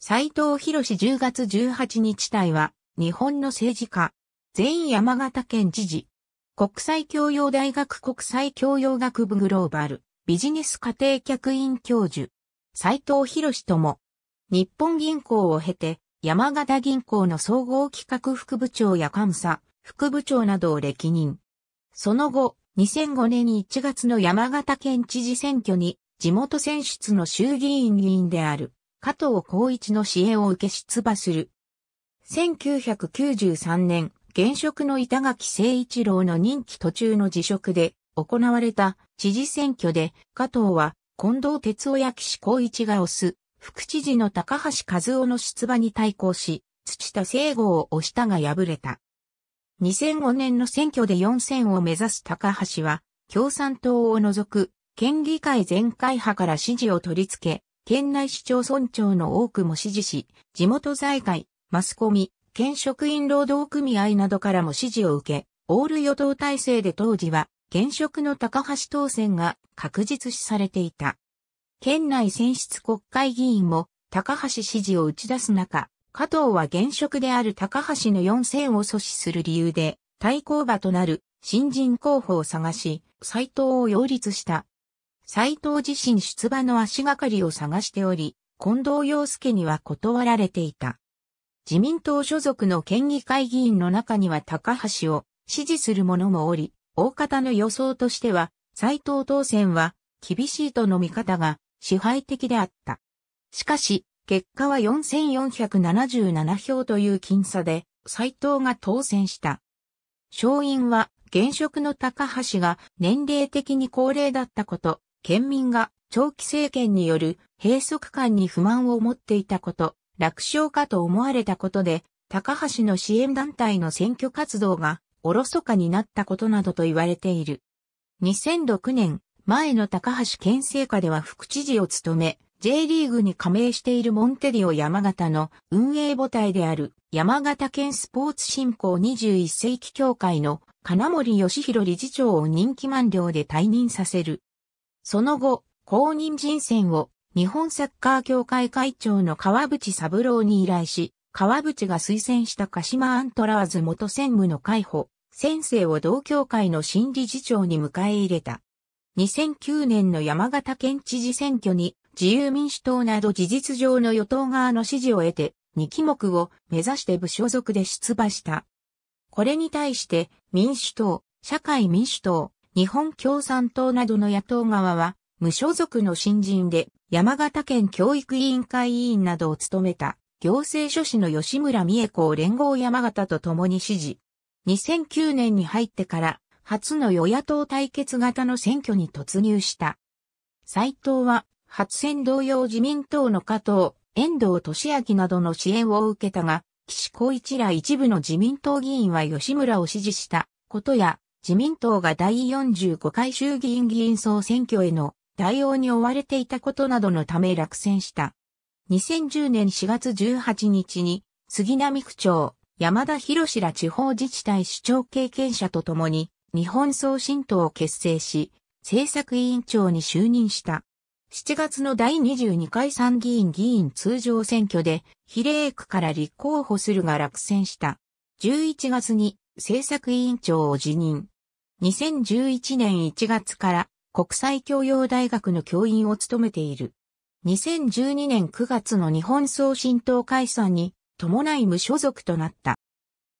斎藤博士10月18日隊は、日本の政治家、全山形県知事、国際教養大学国際教養学部グローバル、ビジネス家庭客員教授、斎藤博士とも、日本銀行を経て、山形銀行の総合企画副部長や監査、副部長などを歴任。その後、2005年1月の山形県知事選挙に、地元選出の衆議院議員である。加藤光一の支援を受け出馬する。1993年、現職の板垣誠一郎の任期途中の辞職で行われた知事選挙で加藤は近藤哲夫や岸光一が推す副知事の高橋和夫の出馬に対抗し土田聖吾を推したが敗れた。2005年の選挙で4選を目指す高橋は共産党を除く県議会全会派から支持を取り付け県内市町村長の多くも支持し、地元財界、マスコミ、県職員労働組合などからも支持を受け、オール与党体制で当時は、現職の高橋当選が確実視されていた。県内選出国会議員も高橋支持を打ち出す中、加藤は現職である高橋の4選を阻止する理由で、対抗馬となる新人候補を探し、斎藤を擁立した斎藤自身出馬の足がかりを探しており、近藤洋介には断られていた。自民党所属の県議会議員の中には高橋を支持する者もおり、大方の予想としては、斎藤当選は厳しいとの見方が支配的であった。しかし、結果は4477票という僅差で、斎藤が当選した。勝因は、現職の高橋が年齢的に高齢だったこと、県民が長期政権による閉塞感に不満を持っていたこと、楽勝かと思われたことで、高橋の支援団体の選挙活動がおろそかになったことなどと言われている。2006年、前の高橋県政下では副知事を務め、J リーグに加盟しているモンテディオ山形の運営母体である山形県スポーツ振興21世紀協会の金森義弘理事長を任期満了で退任させる。その後、公認人選を日本サッカー協会会長の川淵三郎に依頼し、川淵が推薦した鹿島アントラーズ元専務の解保、先生を同協会の新理事長に迎え入れた。2009年の山形県知事選挙に自由民主党など事実上の与党側の支持を得て、2期目を目指して部所属で出馬した。これに対して民主党、社会民主党、日本共産党などの野党側は、無所属の新人で、山形県教育委員会委員などを務めた、行政書士の吉村美恵子を連合山形と共に支持。2009年に入ってから、初の与野党対決型の選挙に突入した。斎藤は、初選同様自民党の加藤、遠藤俊明などの支援を受けたが、岸光一ら一部の自民党議員は吉村を支持したことや、自民党が第45回衆議院議員総選挙への対応に追われていたことなどのため落選した。2010年4月18日に杉並区長、山田博士ら地方自治体首長経験者と共に日本総新党を結成し、政策委員長に就任した。7月の第22回参議院議員通常選挙で比例区から立候補するが落選した。11月に政策委員長を辞任。2011年1月から国際教養大学の教員を務めている。2012年9月の日本総新党解散に伴い無所属となった。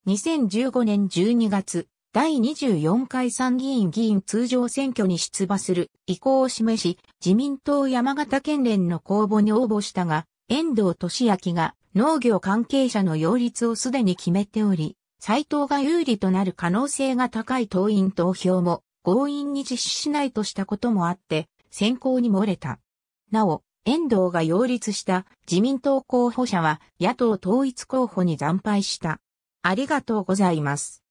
2015年12月、第24回参議院議員通常選挙に出馬する意向を示し、自民党山形県連の公募に応募したが、遠藤俊明が農業関係者の擁立をすでに決めており、斎藤が有利となる可能性が高い党員投票も強引に実施しないとしたこともあって、選考に漏れた。なお、遠藤が擁立した自民党候補者は野党統一候補に惨敗した。ありがとうございます。